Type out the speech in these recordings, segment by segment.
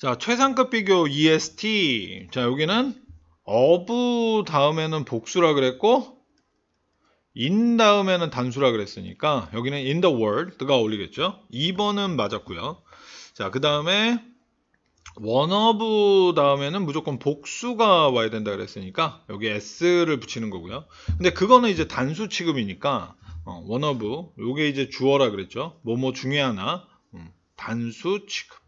자, 최상급 비교 EST. 자, 여기는 어부 다음에는 복수라 그랬고 인 다음에는 단수라 그랬으니까 여기는 in the world가 어울리겠죠. 2번은 맞았고요. 자, 그다음에 원어브 다음에는 무조건 복수가 와야 된다 그랬으니까 여기 s를 붙이는 거고요. 근데 그거는 이제 단수 취급이니까 원어브 요게 이제 주어라 그랬죠. 뭐뭐 중에 하나 음, 단수 취급.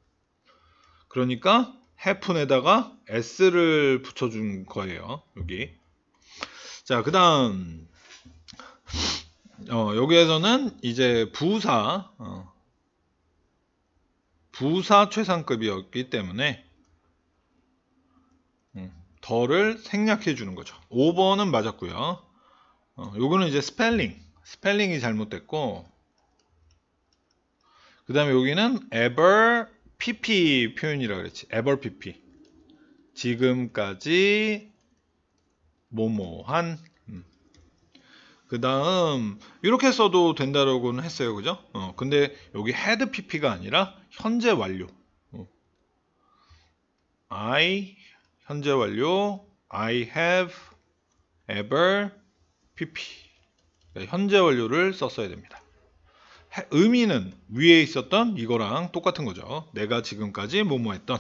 그러니까 해 a v 에다가 s를 붙여준 거예요. 여기. 자, 그 다음 어, 여기에서는 이제 부사 어, 부사 최상급이었기 때문에 음, 더를 생략해 주는 거죠. 5번은 맞았고요. 어, 요거는 이제 스펠링 스펠링이 잘못됐고 그 다음에 여기는 ever PP 표현이라 그랬지. ever PP. 지금까지 모모한 음. 그 다음 이렇게 써도 된다라고는 했어요 그죠 어, 근데 여기 head pp가 아니라 현재 완료 어. I 현재 완료 I have ever pp 그러니까 현재 완료를 썼어야 됩니다 의미는 위에 있었던 이거랑 똑같은 거죠. 내가 지금까지 뭐뭐 했던.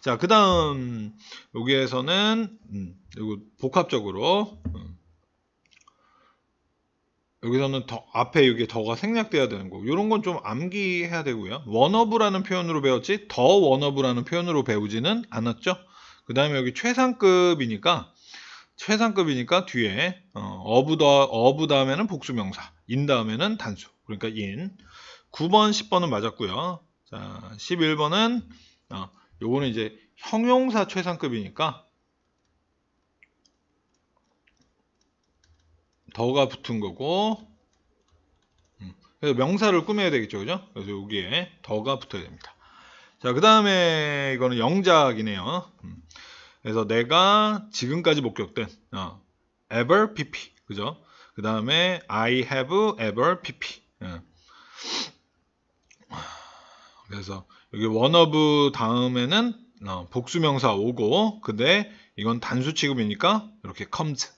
자, 그 다음, 여기에서는, 음, 이거 복합적으로, 음, 여기서는 더, 앞에 이게 더가 생략돼야 되는 거. 이런 건 좀 암기해야 되고요. 원어브라는 표현으로 배웠지, 더 원어브라는 표현으로 배우지는 않았죠. 그 다음에 여기 최상급이니까, 최상급이니까 뒤에, 어, 어부, 더, 어부 다음에는 복수명사, 인 다음에는 단수. 그러니까 in. 9번, 10번은 맞았고요. 자, 11번은 어, 요거는 이제 형용사 최상급이니까 더가 붙은 거고 음, 그래서 명사를 꾸며야 되겠죠. 그죠? 그래서 여기에 더가 붙어야 됩니다. 자, 그 다음에 이거는 영작이네요. 음, 그래서 내가 지금까지 목격된 어, ever pp 그죠? 그 다음에 I have ever pp 예. 그래서 여기 원어브 다음에는 어, 복수명사 오고 근데 이건 단수 취급이니까 이렇게 comes